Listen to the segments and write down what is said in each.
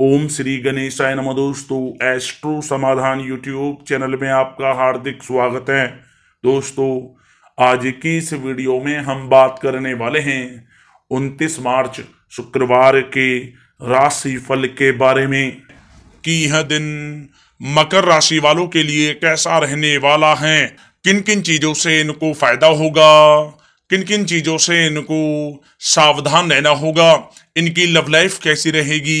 ओम श्री गणेशाय नमो दोस्तों एस्ट्रो समाधान यूट्यूब चैनल में आपका हार्दिक स्वागत है दोस्तों आज की इस वीडियो में हम बात करने वाले हैं 29 मार्च शुक्रवार के राशि फल के बारे में कि यह दिन मकर राशि वालों के लिए कैसा रहने वाला है किन किन चीजों से इनको फायदा होगा किन किन चीज़ों से इनको सावधान रहना होगा इनकी लव लाइफ कैसी रहेगी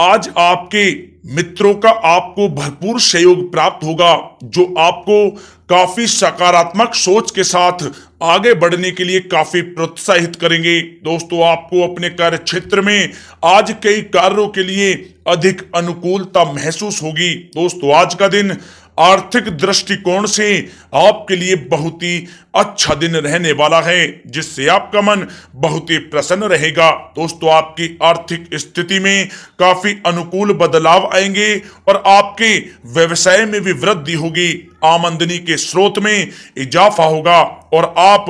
आज आपके मित्रों का आपको भरपूर सहयोग प्राप्त होगा जो आपको काफी सकारात्मक सोच के साथ आगे बढ़ने के लिए काफी प्रोत्साहित करेंगे दोस्तों आपको अपने कार्य क्षेत्र में आज कई कार्यों के लिए अधिक अनुकूलता महसूस होगी दोस्तों आज का दिन आर्थिक दृष्टिकोण से आपके लिए बहुत ही अच्छा दिन रहने वाला है जिससे आपका मन बहुत ही प्रसन्न रहेगा दोस्तों आपकी आर्थिक स्थिति में काफी अनुकूल बदलाव आएंगे और आपके व्यवसाय में भी वृद्धि होगी आमंदनी के स्रोत में इजाफा होगा और आप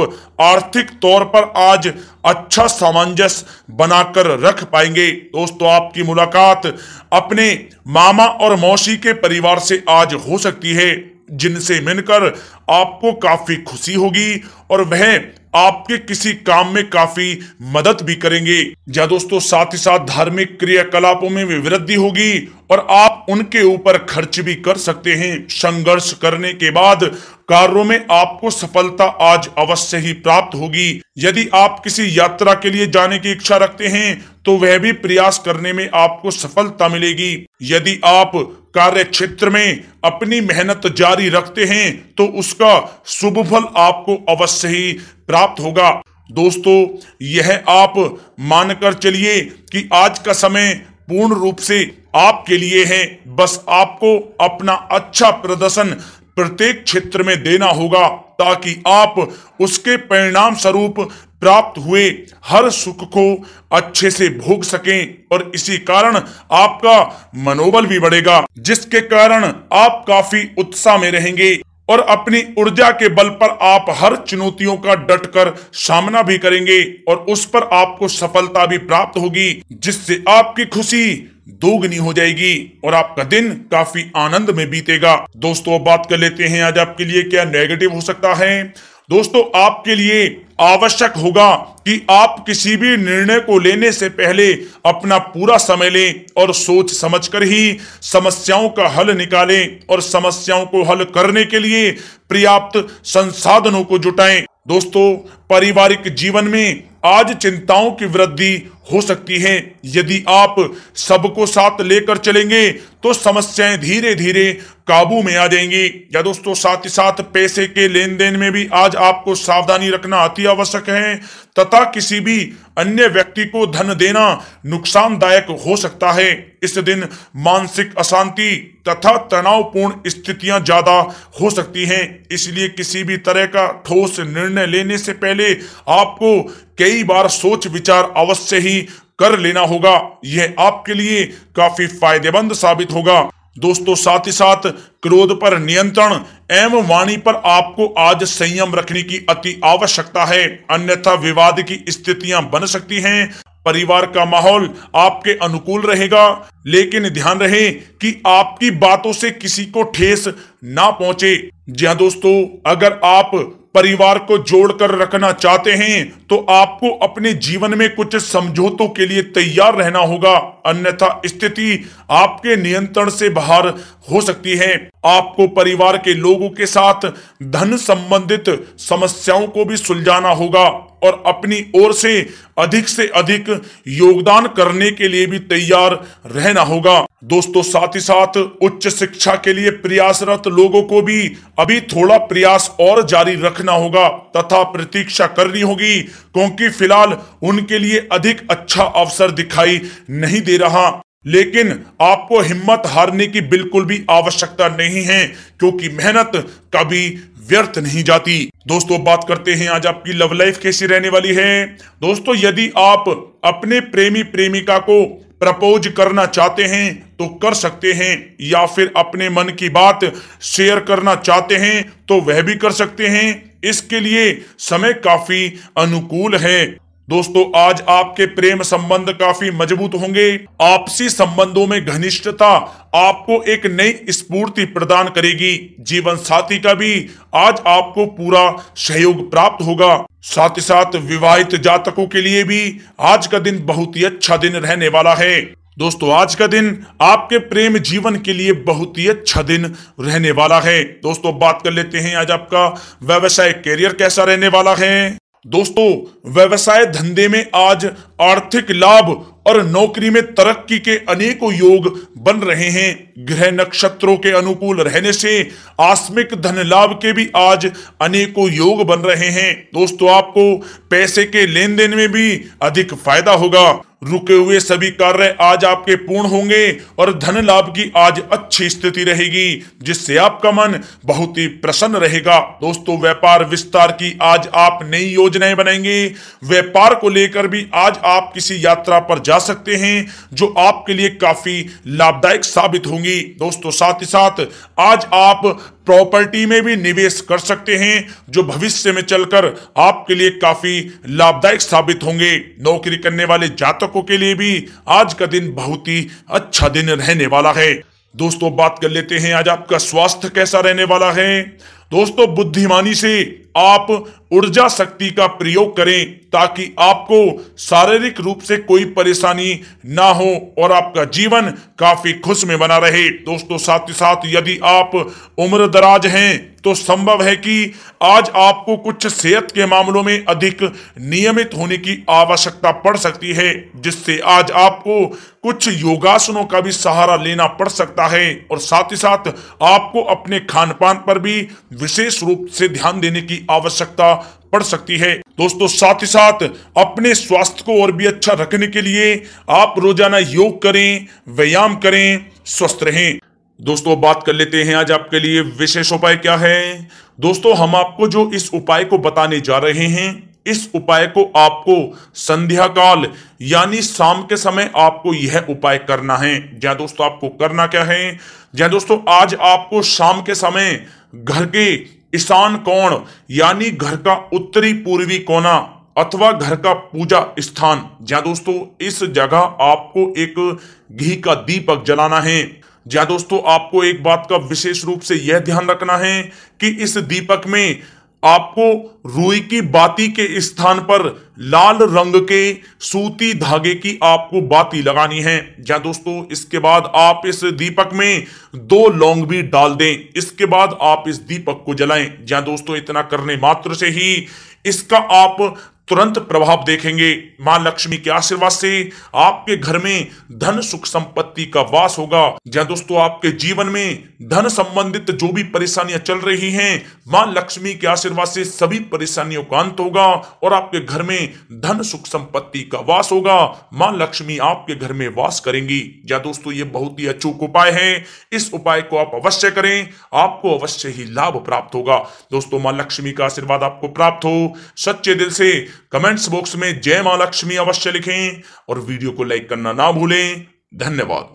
आर्थिक तौर पर आज अच्छा सामंजस्य बनाकर रख पाएंगे दोस्तों आपकी मुलाकात अपने मामा और मौसी के परिवार से आज हो सकती है जिनसे मिलकर आपको काफी खुशी होगी और वह आपके किसी काम में काफी मदद भी करेंगे या दोस्तों साथ ही साथ धार्मिक क्रियाकलापों में भी वृद्धि होगी और आप उनके ऊपर खर्च भी कर सकते हैं संघर्ष करने के बाद कार्यों में आपको सफलता आज अवश्य ही प्राप्त होगी यदि आप किसी यात्रा के लिए जाने की इच्छा रखते हैं तो वह भी प्रयास करने में आपको सफलता मिलेगी यदि आप कार्य क्षेत्र में अपनी मेहनत जारी रखते हैं तो उसका शुभ फल आपको अवश्य ही प्राप्त होगा दोस्तों यह आप मानकर चलिए कि आज का समय पूर्ण रूप से आपके लिए है बस आपको अपना अच्छा प्रदर्शन प्रत्येक क्षेत्र में देना होगा ताकि आप उसके परिणाम स्वरूप प्राप्त हुए हर सुख को अच्छे से भोग सकें और इसी कारण आपका मनोबल भी बढ़ेगा जिसके कारण आप काफी उत्साह में रहेंगे और अपनी ऊर्जा के बल पर आप हर चुनौतियों का डटकर सामना भी करेंगे और उस पर आपको सफलता भी प्राप्त होगी जिससे आपकी खुशी दोगुनी हो जाएगी और आपका दिन काफी आनंद में बीतेगा दोस्तों बात कर लेते हैं आज आपके लिए क्या नेगेटिव हो सकता है दोस्तों आपके लिए आवश्यक होगा कि आप किसी भी निर्णय को लेने से पहले अपना पूरा समय लें और सोच समझकर ही समस्याओं का हल निकालें और समस्याओं को हल करने के लिए पर्याप्त संसाधनों को जुटाएं दोस्तों पारिवारिक जीवन में आज चिंताओं की वृद्धि हो सकती हैं यदि आप सबको साथ लेकर चलेंगे तो समस्याएं धीरे धीरे काबू में आ जाएंगी या दोस्तों साथ ही साथ पैसे के लेन देन में भी आज आपको सावधानी रखना अति आवश्यक है तथा किसी भी अन्य व्यक्ति को धन देना नुकसानदायक हो सकता है इस दिन मानसिक अशांति तथा तनावपूर्ण स्थितियां ज्यादा हो सकती हैं इसलिए किसी भी तरह का ठोस निर्णय लेने से पहले आपको कई बार सोच विचार अवश्य ही भी कर लेना होगा यह आपके लिए काफी फायदेमंद साबित होगा दोस्तों साथ ही साथ क्रोध पर नियंत्रण एवं वाणी पर आपको आज संयम रखने की अति आवश्यकता है अन्यथा विवाद की स्थितियां बन सकती हैं परिवार का माहौल आपके अनुकूल रहेगा लेकिन ध्यान रहे कि आपकी बातों से किसी को ठेस ना पहुंचे जी हाँ दोस्तों अगर आप परिवार को जोड़कर रखना चाहते हैं तो आपको अपने जीवन में कुछ समझौतों के लिए तैयार रहना होगा अन्यथा स्थिति आपके नियंत्रण से बाहर हो सकती है आपको परिवार के लोगों के साथ धन संबंधित समस्याओं को भी सुलझाना होगा और अपनी ओर से अधिक से अधिक योगदान करने के लिए भी तैयार रहना होगा दोस्तों साथ ही साथ उच्च शिक्षा के लिए प्रयासरत लोगों को भी अभी थोड़ा प्रयास और जारी रखना होगा तथा प्रतीक्षा करनी होगी क्योंकि फिलहाल उनके लिए अधिक अच्छा अवसर दिखाई नहीं दे रहा लेकिन आपको हिम्मत हारने की बिल्कुल भी आवश्यकता नहीं है क्योंकि मेहनत कभी व्यर्थ नहीं जाती दोस्तों बात करते हैं आज आपकी लव लाइफ कैसी रहने वाली है दोस्तों यदि आप अपने प्रेमी प्रेमिका को प्रपोज करना चाहते हैं तो कर सकते हैं या फिर अपने मन की बात शेयर करना चाहते हैं तो वह भी कर सकते हैं इसके लिए समय काफी अनुकूल है दोस्तों आज आपके प्रेम संबंध काफी मजबूत होंगे आपसी संबंधों में घनिष्ठता आपको एक नई स्फूर्ति प्रदान करेगी जीवन साथी का भी आज आपको पूरा सहयोग प्राप्त होगा साथ ही साथ विवाहित जातकों के लिए भी आज का दिन बहुत ही अच्छा दिन रहने वाला है दोस्तों आज का दिन आपके प्रेम जीवन के लिए बहुत ही अच्छा दिन रहने वाला है दोस्तों बात कर लेते हैं आज आपका व्यवसाय करियर कैसा रहने वाला है दोस्तों व्यवसाय धंधे में आज आर्थिक लाभ और नौकरी में तरक्की के अनेकों योग बन रहे हैं ग्रह नक्षत्रों के अनुकूल रहने से आस्मिक धन लाभ के भी आज अनेकों योग बन रहे हैं दोस्तों आपको पैसे के लेन देन में भी अधिक फायदा होगा रुके हुए सभी कार्य आज आपके पूर्ण होंगे और धन लाभ की आज अच्छी स्थिति रहेगी जिससे आपका मन बहुत ही प्रसन्न रहेगा दोस्तों व्यापार विस्तार की आज आप नई योजनाएं बनाएंगे व्यापार को लेकर भी आज आप किसी यात्रा पर जा सकते हैं जो आपके लिए काफ़ी लाभदायक साबित होंगी दोस्तों साथ ही साथ आज आप प्रॉपर्टी में भी निवेश कर सकते हैं जो भविष्य में चलकर आपके लिए काफी लाभदायक साबित होंगे नौकरी करने वाले जातकों के लिए भी आज का दिन बहुत ही अच्छा दिन रहने वाला है दोस्तों बात कर लेते हैं आज आपका स्वास्थ्य कैसा रहने वाला है दोस्तों बुद्धिमानी से आप ऊर्जा शक्ति का प्रयोग करें ताकि आपको शारीरिक रूप से कोई परेशानी ना हो और आपका जीवन काफी खुश में बना रहे दोस्तों साथ ही साथ यदि आप उम्र दराज हैं तो संभव है कि आज आपको कुछ सेहत के मामलों में अधिक नियमित होने की आवश्यकता पड़ सकती है जिससे आज आपको कुछ योगासनों का भी सहारा लेना पड़ सकता है और साथ ही साथ आपको अपने खान पान पर भी विशेष रूप से ध्यान देने की आवश्यकता पड़ सकती है दोस्तों साथ ही साथ अपने स्वास्थ्य को और भी अच्छा रखने के लिए आप रोजाना योग करें व्यायाम करें स्वस्थ रहें दोस्तों बात कर लेते हैं आज आपके लिए विशेष उपाय क्या है दोस्तों हम आपको जो इस उपाय को बताने जा रहे हैं इस उपाय को आपको संध्या काल यानी शाम के समय आपको यह उपाय करना है जय दोस्तों आपको करना क्या है जय दोस्तों आज आपको शाम के समय घर के ईशान कोण यानी घर का उत्तरी पूर्वी कोना अथवा घर का पूजा स्थान जहाँ दोस्तों इस जगह आपको एक घी का दीपक जलाना है जहां दोस्तों आपको एक बात का विशेष रूप से यह ध्यान रखना है कि इस दीपक में आपको रुई की बाती के स्थान पर लाल रंग के सूती धागे की आपको बाती लगानी है या दोस्तों इसके बाद आप इस दीपक में दो लौंग भी डाल दें इसके बाद आप इस दीपक को जलाएं या दोस्तों इतना करने मात्र से ही इसका आप तुरंत प्रभाव देखेंगे मां लक्ष्मी के आशीर्वाद से आपके घर में धन सुख संपत्ति का वास होगा जहां दोस्तों आपके जीवन में धन संबंधित जो भी परेशानियां चल रही हैं मां लक्ष्मी के आशीर्वाद से सभी परेशानियों का अंत होगा और आपके घर में धन सुख संपत्ति का वास होगा मां लक्ष्मी आपके घर में वास करेंगी जहां दोस्तों ये बहुत ही अचूक उपाय है इस उपाय को आप अवश्य करें आपको अवश्य ही लाभ प्राप्त होगा दोस्तों मां लक्ष्मी का आशीर्वाद आपको प्राप्त हो सच्चे दिल से कमेंट्स बॉक्स में जय मां लक्ष्मी अवश्य लिखें और वीडियो को लाइक करना ना भूलें धन्यवाद